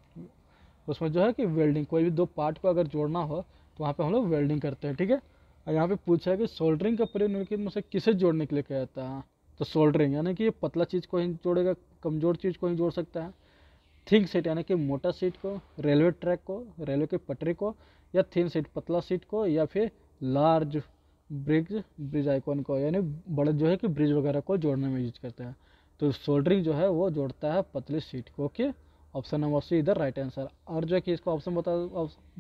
उसमें जो है कि वेल्डिंग कोई भी दो पार्ट को अगर जोड़ना हो तो वहाँ पर हम लोग वेल्डिंग करते हैं ठीक है और यहाँ पर पूछा है कि सोल्डरिंग का प्रयोग निम्नलिखित में से किसे जोड़ने के लिए किया जाता है तो सोल्डरिंग यानी कि ये पतला चीज़ को ही जोड़ेगा कमज़ोर चीज़ को ही जोड़ सकता है थिंक सीट यानी कि मोटा सीट को रेलवे ट्रैक को रेलवे के पटरी को या थिन सीट पतला सीट को या फिर लार्ज ब्रिज ब्रिज आइकॉन को यानी बड़े जो है कि ब्रिज वगैरह को जोड़ने में यूज करते हैं तो सोल्डरिंग जो है वो जोड़ता है पतली सीट को ओके ऑप्शन नंबर सी इधर राइट आंसर और जो है कि इसका ऑप्शन बता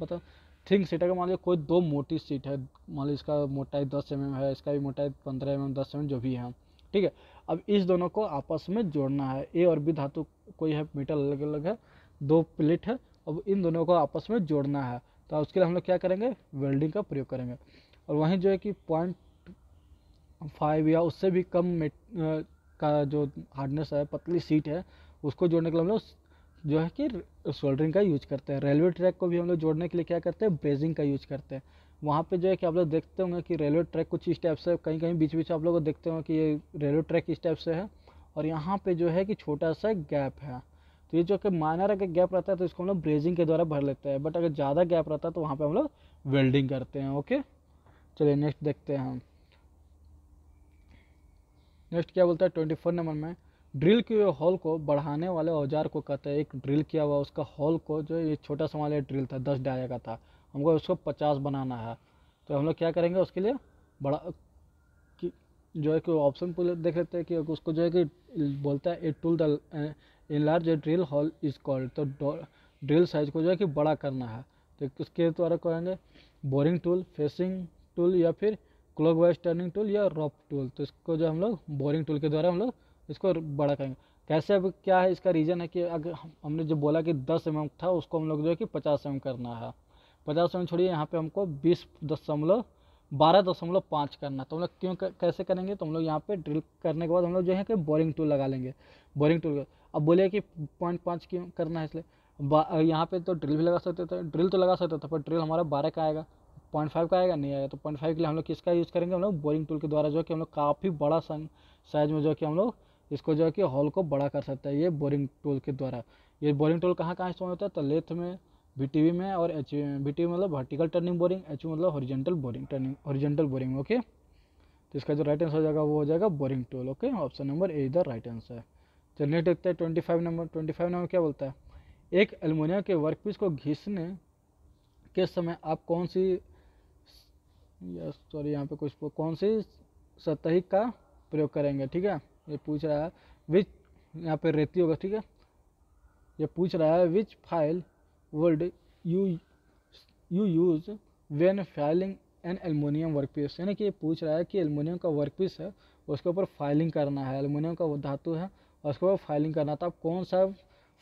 बता थिंक सीट अगर मान लीजिए कोई दो मोटी सीट है मान लीजिए इसका मोटाई दस एम है इसका भी मोटाई पंद्रह एम एम दस एम जो भी है ठीक है अब इस दोनों को आपस में जोड़ना है ए और बी धातु कोई है मीटर अलग अलग है दो प्लेट है अब इन दोनों को आपस में जोड़ना है तो उसके लिए हम लोग क्या करेंगे वेल्डिंग का प्रयोग करेंगे और वहीं जो है कि पॉइंट फाइव या उससे भी कम का जो हार्डनेस है पतली सीट है उसको जोड़ने के लिए हम लोग जो है कि सोल्डरिंग का यूज करते हैं रेलवे ट्रैक को भी हम लोग जोड़ने के लिए क्या करते हैं ब्रेजिंग का यूज करते हैं वहाँ पे जो है कि आप लोग देखते होंगे कि रेलवे ट्रैक कुछ इस टाइप से कहीं कहीं बीच बीच आप लोग देखते होंगे कि ये रेलवे ट्रैक इस टाइप से है और यहाँ पे जो है कि छोटा सा गैप है तो ये जो कि माइनर अगर गैप रहता है तो इसको हम लोग ब्रेजिंग के द्वारा भर लेते हैं बट अगर ज़्यादा गैप रहता है तो वहाँ पर हम लोग वेल्डिंग करते हैं ओके चलिए नेक्स्ट देखते हैं हम नेक्स्ट क्या बोलता है ट्वेंटी फोर नंबर में ड्रिल किए हुए हॉल को बढ़ाने वाले औजार को कहते हैं एक ड्रिल किया हुआ उसका हॉल को जो ये छोटा सा वाला ड्रिल था दस डाया का था हमको उसको पचास बनाना है तो हम लोग क्या करेंगे उसके लिए बड़ा कि जो है कि ऑप्शन देख लेते हैं कि उसको जो है कि बोलता है a tool the large drill hole is called तो ड्रिल साइज को जो है कि बड़ा करना है तो उसके द्वारा कहेंगे बोरिंग टूल फेसिंग टूल या फिर क्लॉक वाइज टर्निंग टूल या रॉप टूल तो इसको जो हम लोग बोरिंग टूल के द्वारा हम लोग इसको बड़ा करेंगे कैसे अब क्या है इसका रीज़न है कि अगर हमने जो बोला कि दस एम था उसको हम लोग जो है कि पचास एम करना है पचास में छोड़िए यहाँ पे हमको बीस दशमलव बारह दशमलव पाँच करना तो हम लोग क्यों कैसे करेंगे तो हम लोग यहाँ पे ड्रिल करने के बाद हम लोग जो है कि बोरिंग टूल लगा लेंगे बोरिंग टूल अब बोले कि पॉइंट पाँच क्यों करना है इसलिए यहाँ पे तो ड्रिल भी लगा सकते थे ड्रिल तो लगा सकते थे पर ड्रिल हमारा बारह का आएगा पॉइंट फाइव का आएगा नहीं आएगा तो पॉइंट फाइव के लिए हम लोग किसका यूज़ करेंगे हम लोग बोरिंग टूल के द्वारा जो कि हम लोग काफ़ी बड़ा साइज में जो कि हम लोग इसको जो है कि हॉल को बड़ा कर सकते हैं ये बोरिंग टूल के द्वारा ये बोरिंग टूल कहाँ कहाँ इस्तेमाल होता है तो लेथ में बी में और एच बी मतलब वर्टिकल टर्निंग बोरिंग एच मतलब horizontal boring turning horizontal boring okay तो इसका जो राइट आंसर हो जाएगा वो हो जाएगा boring tool okay option number A इधर राइट आंसर है चलिए देखते हैं twenty five number twenty five number क्या बोलता है एक अल्मोनियम के वर्कपीस को घिसने के समय आप कौन सी सॉरी यहाँ पे कुछ कौन सी सतही का प्रयोग करेंगे ठीक है ये पूछ रहा है विच यहाँ पे रेती होगा ठीक है ये पूछ रहा है which file you you use when filing an aluminium work piece यानी कि ये पूछ रहा है कि एलमोनियम का वर्क पीस है उसके ऊपर फाइलिंग करना है एलमोनियम का धातु है और उसके ऊपर फाइलिंग करना था तो आप कौन सा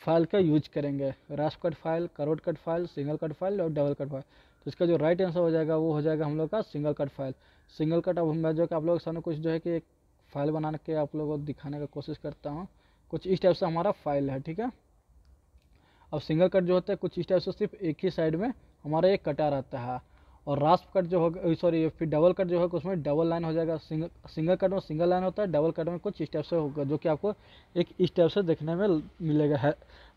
फाइल का यूज करेंगे रास्प कट फाइल करोट cut file single cut file और डबल कट फाइल तो इसका जो राइट आंसर हो जाएगा वो हो जाएगा हम लोग का single cut file single cut अब मैं जो कि आप लोगों के सामने कुछ जो है कि एक फाइल बना के आप लोगों को दिखाने का कोशिश करता हूँ कुछ इस टाइप से हमारा फाइल है ठीक है अब सिंगल कट जो होता है कुछ इस टाइप से सिर्फ एक ही साइड में हमारा ये कटा रहता है और रास्प कट जो होगा सॉरी फिर डबल कट जो होगा उसमें डबल लाइन हो जाएगा सिंगल सिंगल कट में सिंगल लाइन होता है डबल कट में कुछ स्टेप से होगा जो कि आपको एक स्टेप से देखने में मिलेगा है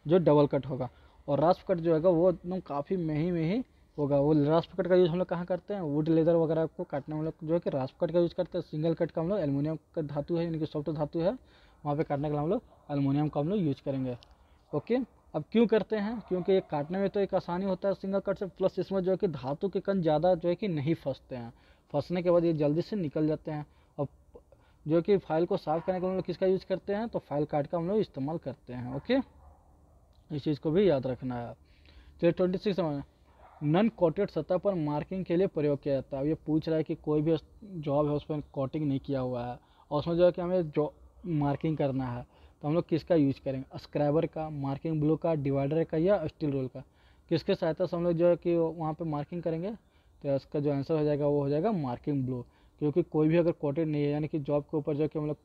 जो डबल कट होगा और रास्प कट जो होगा वो एकदम काफ़ी में ही में ही होगा वो रास्प कट का यूज़ हम लोग कहाँ करते हैं वुड लेदर वगैरह को काटने में लोग जो है कि रास्प कट का यूज़ करते हैं सिंगल कट का हम लोग एलमोनियम का धातु है यानी कि सॉफ्ट धातु है वहाँ पर काटने के लिए हम लोग एलमिनियम का हम लोग यूज करेंगे ओके अब क्यों करते हैं क्योंकि ये काटने में तो एक आसानी होता है सिंगल कट से प्लस इसमें जो है कि धातु के कण ज़्यादा जो है कि नहीं फंसते हैं फंसने के बाद ये जल्दी से निकल जाते हैं और जो कि फाइल को साफ़ करने के लिए लोग किसका यूज़ करते हैं तो फाइल काट का हम लोग इस्तेमाल करते हैं ओके इस चीज़ को भी याद रखना है चलिए ट्वेंटी सिक्स नन कोटेड सतह पर मार्किंग के लिए प्रयोग किया जाता है अब ये पूछ रहा है कि कोई भी जॉब है उस पर कोटिंग नहीं किया हुआ है और उसमें जो है कि हमें जो मार्किंग करना है तो हम लोग किसका यूज करेंगे स्क्रैबर का मार्किंग ब्लू का डिवाइडर का या स्टील रोल का किसके सहायता से हम लोग जो है कि वहाँ पर मार्किंग करेंगे तो इसका जो आंसर हो जाएगा वो हो जाएगा मार्किंग ब्लू क्योंकि कोई भी अगर कोटेड नहीं है यानी कि जॉब के ऊपर जो है कि हम लोग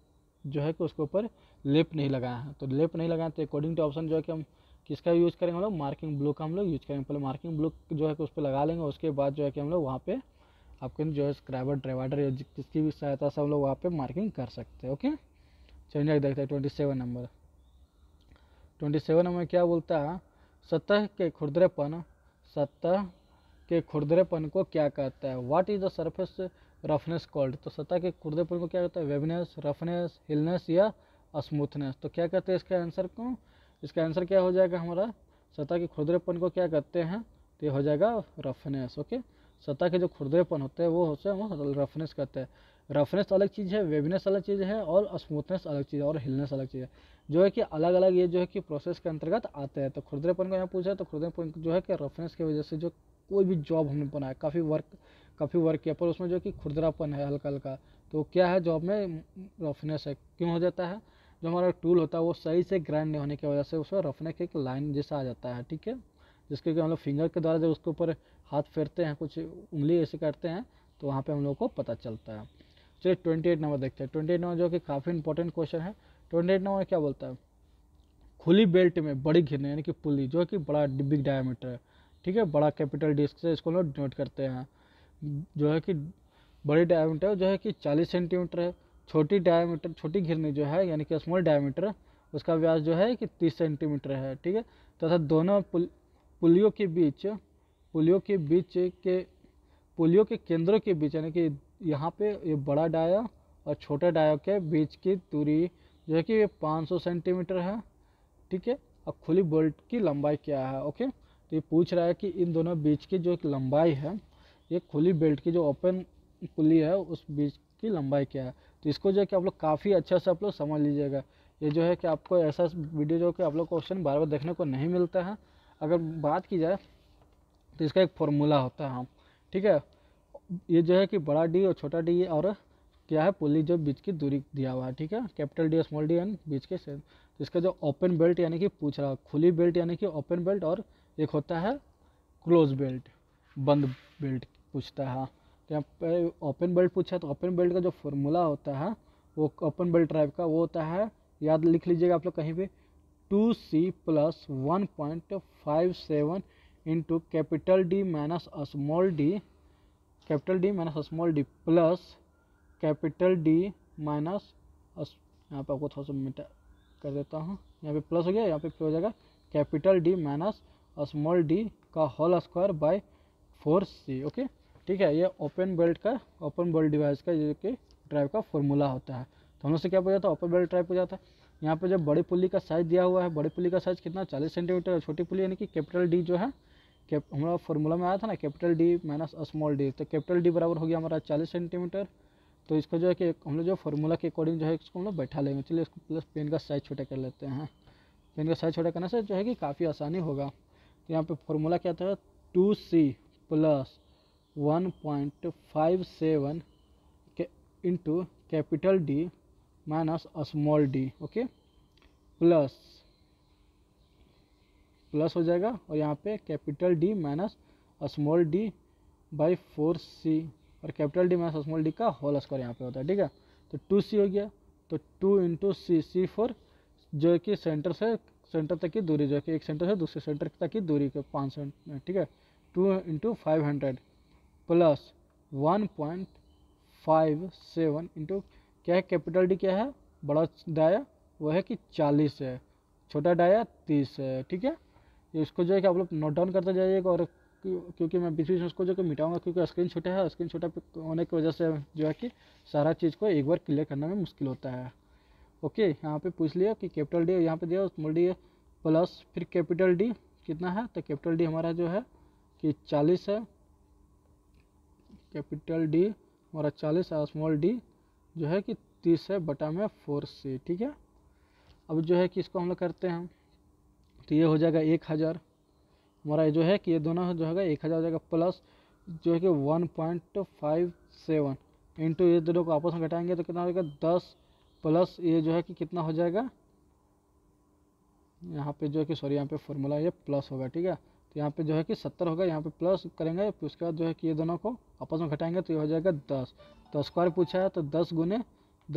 जो है कि उसके ऊपर लेप नहीं लगाया है तो लेप नहीं लगाए तो अकॉर्डिंग टू ऑप्शन जो है कि हम किसका यूज़ करेंगे हम लोग मार्किंग ब्लू का हम लोग यूज़ करेंगे पहले मार्किंग ब्लू जो है कि उस पर लगा लेंगे उसके बाद जो है कि हम लोग वहाँ पर आपके जो है स्क्राइबर ड्राइवर या किसकी भी सहायता से हम लोग वहाँ पर मार्किंग कर सकते हैं ओके चेंजर देखते हैं twenty seven number twenty seven में क्या बोलता है सतह के खुरदरेपन सतह के खुरदरेपन को क्या कहता है what is the surface roughness called तो सतह के खुरदरेपन को क्या कहता है वेबनेस रफनेस हिलनेस या स्मूथनेस तो क्या कहते हैं इसका आंसर को इसका आंसर क्या हो जाएगा हमारा सतह के खुरदरेपन को क्या कहते हैं तो ये हो जाएगा रफनेस ओके सतह के जो खुरदरेपन होते हैं वो होते हैं हम रफनेस कहते हैं रफनेस अलग चीज़ है वेबनेस अलग चीज़ है और स्मूथनेस अलग चीज़ है और हिलनेस अलग चीज़ है जो है कि अलग अलग ये जो है कि प्रोसेस के अंतर्गत आते हैं तो खुरदरेपन को यहाँ पूछा है तो खुरदरेपन जो है कि रफनेस की वजह से जो कोई भी जॉब हमने बनाया काफ़ी वर्क काफ़ी वर्क किया पर उसमें जो है कि खुरदरापन है हल्का हल्का तो क्या है जॉब में रफनेस है क्यों हो जाता है जो हमारा टूल होता है वो सही से ग्राइंड नहीं होने की वजह से उसमें रफनेस एक लाइन जैसा आ जाता है ठीक है जिसके कि हम लोग फिंगर के द्वारा जब उसके ऊपर हाथ फेरते हैं कुछ उंगली ऐसे करते हैं तो वहाँ पे हम लोग को पता चलता है चलिए ट्वेंटी एट नंबर देखते हैं ट्वेंटी एट नंबर जो कि काफ़ी इंपॉर्टेंट क्वेश्चन है ट्वेंटी एट नंबर क्या बोलता है खुली बेल्ट में बड़ी घिरने यानी कि पुली जो कि बड़ा बिग डायमीटर है ठीक है बड़ा कैपिटल डिस्क से इसको लोग डिनोट करते हैं जो है कि बड़ी डायमीटर जो है कि चालीस सेंटीमीटर है छोटी डायमीटर छोटी घिरनी जो है यानी कि स्मॉल डायमीटर उसका व्यास जो है कि तीस सेंटीमीटर है ठीक है तथा दोनों पुल पुलियों के बीच पुलियों के बीच के पुलियों के केंद्रों के बीच यानी कि यहाँ पे ये बड़ा डाया और छोटे डाया के बीच की दूरी जो है कि 500 सेंटीमीटर है ठीक है अब खुली बोल्ट की लंबाई क्या है ओके तो ये पूछ रहा है कि इन दोनों बीच की जो एक लंबाई है ये खुली बेल्ट की जो ओपन पुली है उस बीच की लंबाई क्या है तो इसको जो है कि आप लोग काफ़ी अच्छा से आप लोग समझ लीजिएगा ये जो है कि आपको ऐसा वीडियो जो कि आप लोग क्वेश्चन बार बार देखने को नहीं मिलता है अगर बात की जाए तो इसका एक फॉर्मूला होता है हम हाँ, ठीक है ये जो है कि बड़ा डी और छोटा डी और क्या है पुली जो बीच की दूरी दिया हुआ है ठीक है कैपिटल डी और स्मॉल डी एंड बीच के तो इसका जो ओपन बेल्ट यानी कि पूछ रहा खुली बेल्ट यानी कि ओपन बेल्ट और एक होता है क्लोज बेल्ट बंद बेल्ट पूछता है यहाँ पर ओपन बेल्ट पूछा तो ओपन बेल्ट का जो फॉर्मूला होता है वो ओपन बेल्ट ट्राइप का वो होता है याद लिख लीजिएगा आप लोग कहीं भी two C plus one point five seven into capital D minus small D capital D minus small D plus capital D minus यहाँ पर आपको थोड़ा सा मिटा कर देता हूँ यहाँ पे प्लस हो गया यहाँ पे हो जाएगा capital D minus small D का whole square by four C okay ठीक है ये ओपन बेल्ट का ओपन बेल्ट डिवाइस का जो कि ड्राइव का फॉर्मूला होता है तो हम से क्या पूछा था ओपन बेल्ट ड्राइव पूछा था यहाँ पर जब बड़ी पुली का साइज दिया हुआ है बड़ी पुली का साइज कितना चालीस सेंटीमीटर छोटी पुली यानी कि कैपिटल डी जो है कैप हमारा फॉर्मूला में आया था ना capital D minus small D तो कैपिटल डी बराबर हो गया हमारा चालीस सेंटीमीटर तो इसको जो है कि हम लोग जो फॉर्मूला के अकॉर्डिंग जो है इसको हम लोग बैठा लेंगे चलिए इसको प्लस पेन का साइज छोटा कर लेते हैं पेन का साइज छोटा करने से जो है कि काफ़ी आसानी होगा तो यहाँ पर फॉर्मूला क्या था two C plus one point five seven के into capital D minus small D okay plus plus हो जाएगा और यहाँ पे capital D minus small D by four C और capital D minus small D का होल स्क्वायर यहाँ पे होता है ठीक है तो टू सी हो गया तो two into C C four जो कि सेंटर से सेंटर तक की दूरी जो कि एक सेंटर से दूसरे सेंटर तक की दूरी के पाँच सौ ठीक है two into five hundred plus one point five seven into क्या है कैपिटल डी क्या है बड़ा डाया वो है कि चालीस है छोटा डाया तीस है ठीक है इसको जो है कि आप लोग नोट डाउन करते जाइएगा और क्योंकि मैं बीच बीच में उसको जो कि मिटाऊंगा क्योंकि स्क्रीन छोटा है स्क्रीन छोटा होने की वजह से जो है कि सारा चीज़ को एक बार क्लियर करने में मुश्किल होता है ओके यहाँ पे पूछ लिया कि कैपिटल डी यहाँ पे दिया स्मॉल डी प्लस फिर कैपिटल डी कितना है तो कैपिटल डी हमारा जो है कि चालीस है कैपिटल डी हमारा चालीस है स्मॉल डी जो है कि तीस है बटा में फोर सी ठीक है अब जो है कि इसको हम लोग करते हैं तो ये हो जाएगा एक हज़ार हमारा जो है कि ये दोनों जो होगा एक हज़ार हो जाएगा प्लस जो है कि one point five seven into ये दोनों को आपस में घटाएंगे तो कितना हो जाएगा दस प्लस ये जो है कि कितना हो जाएगा यहाँ पे जो है कि सॉरी यहाँ पे फॉर्मूला ये प्लस होगा ठीक है तो यहाँ पे जो है कि सत्तर होगा यहाँ पे प्लस करेंगे फिर उसके बाद जो है कि ये दोनों को आपस में घटाएंगे तो ये हो जाएगा दस तो स्क्वायर पूछा है तो दस गुने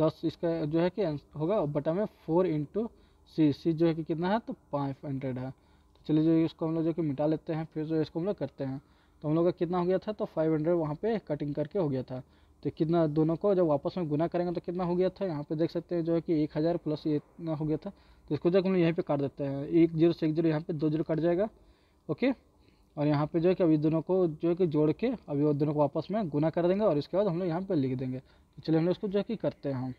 दस इसका जो है कि होगा बटा में फोर इंटू सी सी जो है कि कितना है तो फाइव हंड्रेड है तो चलिए जो इसको हम लोग जो कि मिटा लेते हैं फिर जो इसको हम लोग करते हैं तो हम लोग का कितना हो गया था तो फाइव हंड्रेड वहाँ पर कटिंग करके हो गया था तो कितना दोनों को जब वापस में गुना करेंगे तो कितना हो गया था यहाँ पे देख सकते हैं जो है कि एक हज़ार प्लस ये इतना हो गया था तो इसको जो हम लोग यहीं पर काट देते हैं एक जीरो से एक जीरो यहाँ पर दो जीरो कट जाएगा ओके और यहाँ पर जो है कि अभी दोनों को जो है कि जोड़ के अभी वो दोनों को वापस में गुना कर देंगे और इसके बाद हम लोग यहाँ पर लिख देंगे तो चलिए हम लोग इसको जो है कि करते हैं हम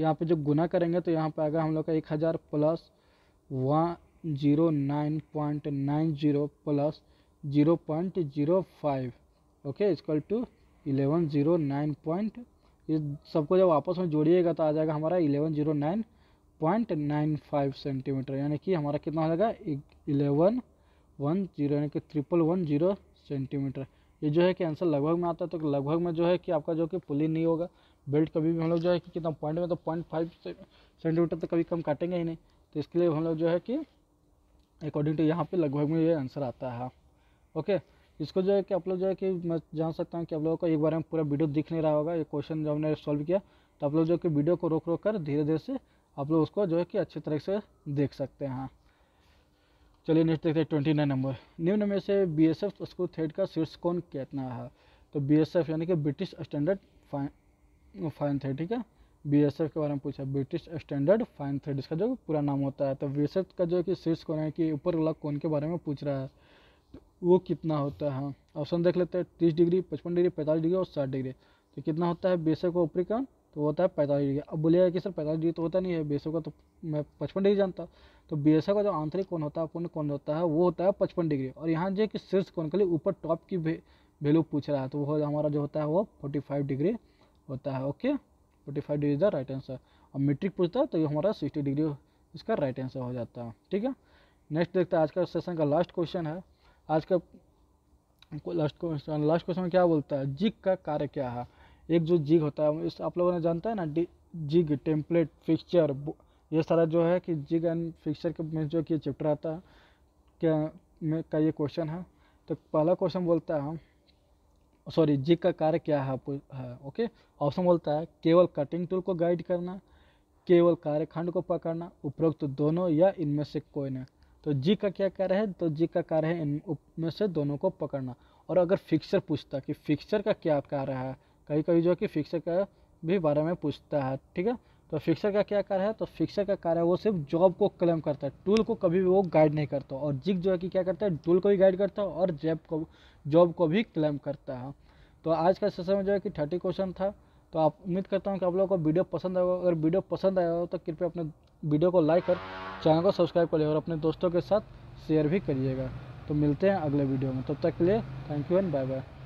यहाँ पे जब गुना करेंगे तो यहाँ पे आएगा हम लोग का एक हज़ार plus one zero nine point nine zero plus zero point zero five okay equal to eleven zero nine point ये सबको जब आपस में जोड़िएगा तो आ जाएगा हमारा eleven zero nine point nine five centimetre यानी कि हमारा कितना हो जाएगा इलेवन वन जीरो यानी कि ट्रिपल वन जीरो सेंटीमीटर ये जो है कि आंसर लगभग में आता है तो लगभग में जो है कि आपका जो कि पुलिंग नहीं होगा बेल्ट कभी भी हम लोग जो है कि कितना पॉइंट में तो पॉइंट फाइव सेंटीमीटर तक कभी कम काटेंगे ही नहीं तो इसके लिए हम लोग जो है कि अकॉर्डिंग टू यहाँ पे लगभग में ये आंसर आता है ओके इसको जो है कि आप लोग जो है कि मैं जान सकता हूँ कि आप लोगों को एक बार में पूरा वीडियो दिख नहीं रहा होगा ये क्वेश्चन जो हमने सॉल्व किया तो आप लोग जो है कि वीडियो को रोक रोक कर धीरे धीरे से आप लोग उसको जो है कि अच्छी तरह से देख सकते हैं चलिए नेक्स्ट देखते हैं ट्वेंटी नाइन नंबर निम्न में से बी एस एफ स्कूल थेड का शीर्ष कौन कहना है तो बी एस एफ यानी कि ब्रिटिश स्टैंडर्ड फाइन थ्रेड ठीक है बी एस एफ के बारे में पूछा ब्रिटिश स्टैंडर्ड फाइन थ्रेड इसका जो पूरा नाम होता है तो बी एस एफ का जो कि शीर्ष कौन है कि ऊपर वाला कौन के बारे में पूछ रहा है तो वो कितना होता है ऑप्शन देख लेते हैं तीस डिग्री पचपन डिग्री पैंतालीस डिग्री और साठ डिग्री तो कितना होता है बी एस का ऊपरी कौन तो होता है पैंतालीस डिग्री अब बोलिएगा कि सर पैंतालीस डिग्री तो होता नहीं है बी का तो मैं पचपन डिग्री जानता तो बी एस एफ का जो आंतरिक कौन होता है पूर्ण कौन होता है वो होता है पचपन डिग्री और यहाँ जो है कि शीर्ष कौन के लिए ऊपर टॉप की वैल्यू पूछ रहा है तो वो हमारा जो होता है वो फोर्टी फाइव डिग्री होता है okay forty five degree is the right answer और मीट्रिक पूछता है तो ये हमारा सिक्सटी डिग्री इसका राइट आंसर हो जाता है ठीक है नेक्स्ट देखते हैं आज का सेशन का लास्ट क्वेश्चन है आज का लास्ट क्वेश्चन लास्ट क्वेश्चन क्या बोलता है जिग का कार्य क्या है एक जो जिग होता है इस आप लोगों ने जानता है ना जिग टेम्पलेट फिक्सचर ये सारा जो है कि जिग एंड फिक्सचर के में जो कि चैप्टर आता है क्या में का ये क्वेश्चन है तो पहला क्वेश्चन बोलता है सॉरी जिग का कार्य क्या है आपको है ओके ऑप्शन बोलता है केवल कटिंग टूल को गाइड करना केवल कार्यखंड को पकड़ना उपरोक्त तो दोनों या इनमें से कोई नहीं तो जी का क्या कार्य है तो जी का कार्य है इन इनमें से दोनों को पकड़ना और अगर फिक्सर पूछता कि फिक्सर का क्या कार्य है कहीं कहीं जो है कि फिक्सर का भी बारे में पूछता है ठीक है तो फिक्सर का क्या कार्य है तो फिक्सर का कार्य है वो सिर्फ जॉब को क्लेम करता है टूल को कभी भी वो गाइड नहीं करता और जिग जो है कि क्या करता है टूल को भी गाइड करता है और जैब को जॉब को भी क्लेम करता है तो आज का सेशन में जो है कि थर्टी क्वेश्चन था तो आप उम्मीद करता हूँ कि आप लोगों को वीडियो पसंद आएगा अगर वीडियो पसंद आया हो तो कृपया अपने वीडियो को लाइक कर चैनल को सब्सक्राइब करिए और अपने दोस्तों के साथ शेयर भी करिएगा तो मिलते हैं अगले वीडियो में तब तक के लिए thank you and bye bye